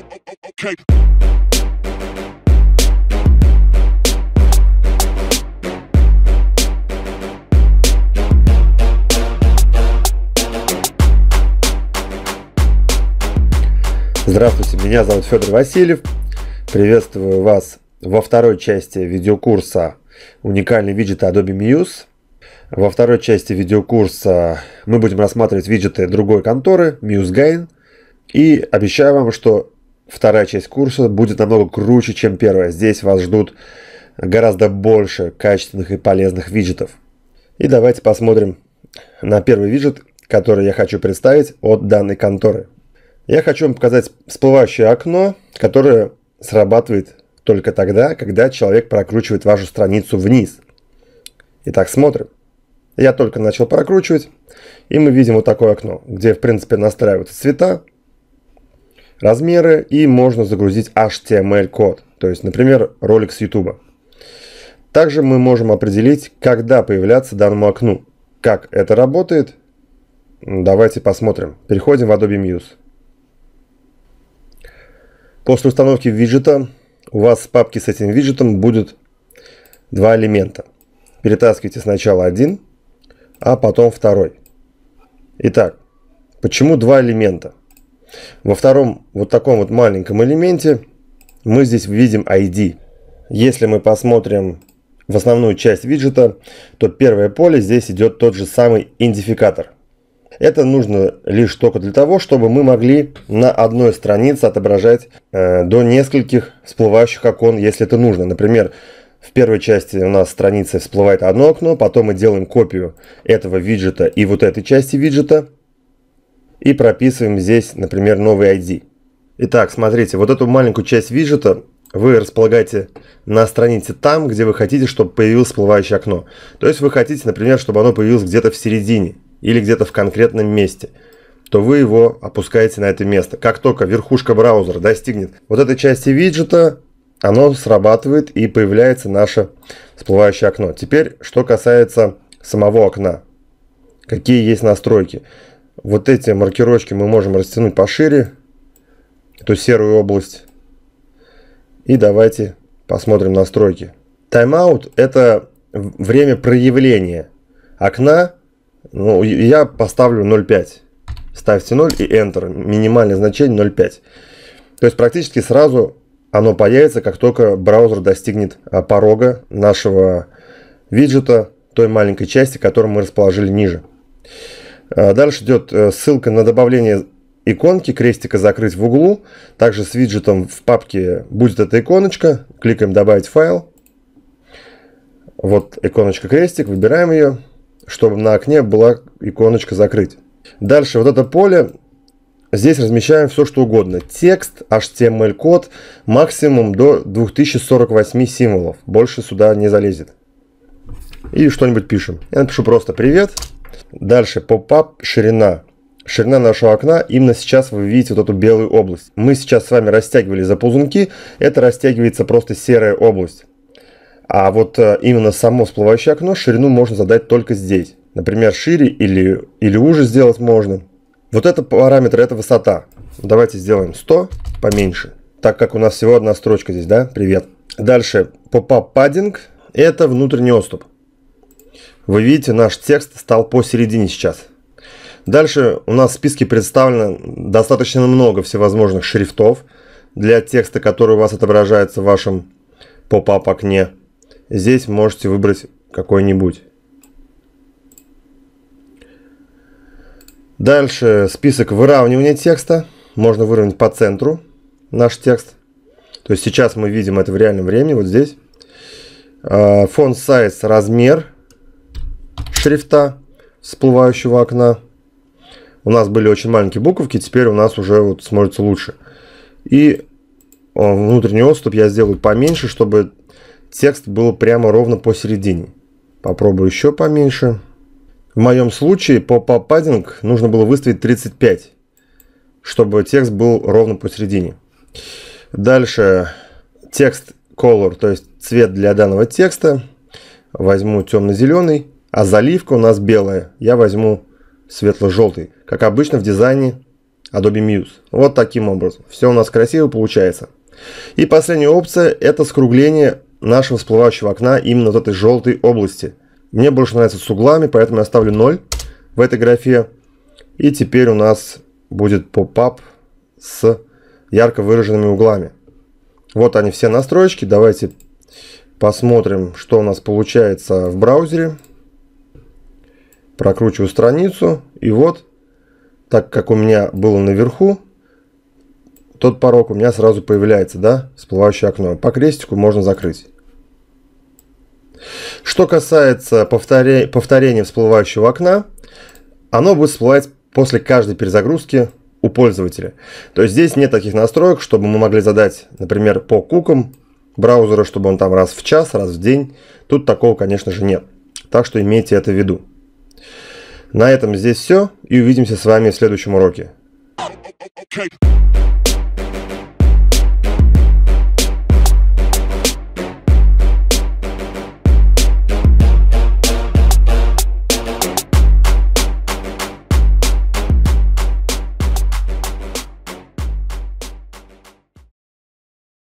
Okay. Здравствуйте, меня зовут Федор Васильев. Приветствую вас во второй части видеокурса «Уникальные виджеты Adobe Muse». Во второй части видеокурса мы будем рассматривать виджеты другой конторы, MuseGain. И обещаю вам, что вторая часть курса будет намного круче, чем первая. Здесь вас ждут гораздо больше качественных и полезных виджетов. И давайте посмотрим на первый виджет, который я хочу представить от данной конторы. Я хочу вам показать всплывающее окно, которое срабатывает только тогда, когда человек прокручивает вашу страницу вниз. Итак, смотрим. Я только начал прокручивать, и мы видим вот такое окно, где, в принципе, настраиваются цвета, размеры и можно загрузить HTML-код, то есть, например, ролик с YouTube. Также мы можем определить, когда появляться данному окну. Как это работает, давайте посмотрим. Переходим в Adobe Muse. После установки виджета у вас в папке с этим виджетом будет два элемента. Перетаскивайте сначала один, а потом второй. Итак, почему два элемента? Во втором вот таком вот маленьком элементе мы здесь видим ID. Если мы посмотрим в основную часть виджета, то первое поле здесь идет тот же самый идентификатор. Это нужно лишь только для того, чтобы мы могли на одной странице отображать э, до нескольких всплывающих окон, если это нужно. Например, в первой части у нас страница всплывает одно окно, потом мы делаем копию этого виджета и вот этой части виджета – и прописываем здесь, например, новый ID. Итак, смотрите, вот эту маленькую часть виджета вы располагаете на странице там, где вы хотите, чтобы появилось всплывающее окно. То есть вы хотите, например, чтобы оно появилось где-то в середине или где-то в конкретном месте то вы его опускаете на это место. Как только верхушка браузера достигнет вот этой части виджета, оно срабатывает и появляется наше всплывающее окно. Теперь, что касается самого окна. Какие есть настройки. Вот эти маркировочки мы можем растянуть пошире, эту серую область. И давайте посмотрим настройки. Тайм-аут – это время проявления окна. Ну, я поставлю 0,5. Ставьте 0 и Enter. Минимальное значение 0,5. То есть практически сразу оно появится, как только браузер достигнет а, порога нашего виджета, той маленькой части, которую мы расположили ниже. Э, дальше идет э, ссылка на добавление иконки, крестика закрыть в углу. Также с виджетом в папке будет эта иконочка. Кликаем «Добавить файл». Вот иконочка крестик, выбираем ее, чтобы на окне была иконочка «Закрыть». Дальше вот это поле, здесь размещаем все, что угодно. Текст, HTML-код, максимум до 2048 символов. Больше сюда не залезет. И что-нибудь пишем. Я напишу просто «Привет». Дальше поп-ап ширина. Ширина нашего окна, именно сейчас вы видите вот эту белую область. Мы сейчас с вами растягивали за ползунки, это растягивается просто серая область. А вот э, именно само всплывающее окно ширину можно задать только здесь. Например, шире или, или уже сделать можно. Вот это параметр, это высота. Давайте сделаем 100 поменьше, так как у нас всего одна строчка здесь, да? Привет. Дальше, поп-ап паддинг, это внутренний отступ. Вы видите, наш текст стал посередине сейчас. Дальше у нас в списке представлено достаточно много всевозможных шрифтов для текста, который у вас отображается в вашем поп-ап окне. Здесь можете выбрать какой-нибудь. Дальше список выравнивания текста. Можно выровнять по центру наш текст. То есть сейчас мы видим это в реальном времени, вот здесь. А, фон сайз, размер шрифта всплывающего окна. У нас были очень маленькие буковки, теперь у нас уже вот смотрится лучше. И э, внутренний отступ я сделаю поменьше, чтобы текст был прямо ровно посередине. Попробую еще поменьше. В моем случае по пападинг нужно было выставить 35, чтобы текст был ровно посередине. Дальше текст color, то есть цвет для данного текста. Возьму темно-зеленый. А заливка у нас белая. Я возьму светло-желтый, как обычно в дизайне Adobe Muse. Вот таким образом. Все у нас красиво получается. И последняя опция – это скругление нашего всплывающего окна именно в этой желтой области. Мне больше нравится с углами, поэтому я ставлю 0 в этой графе. И теперь у нас будет поп-ап с ярко выраженными углами. Вот они все настройки. Давайте посмотрим, что у нас получается в браузере прокручиваю страницу, и вот, так как у меня было наверху, тот порог у меня сразу появляется, да, всплывающее окно. По крестику можно закрыть. Что касается повторя... повторения всплывающего окна, оно будет всплывать после каждой перезагрузки у пользователя. То есть здесь нет таких настроек, чтобы мы могли задать, например, по кукам браузера, чтобы он там раз в час, раз в день. Тут такого, конечно же, нет. Так что имейте это в виду. На этом здесь все, и увидимся с вами в следующем уроке.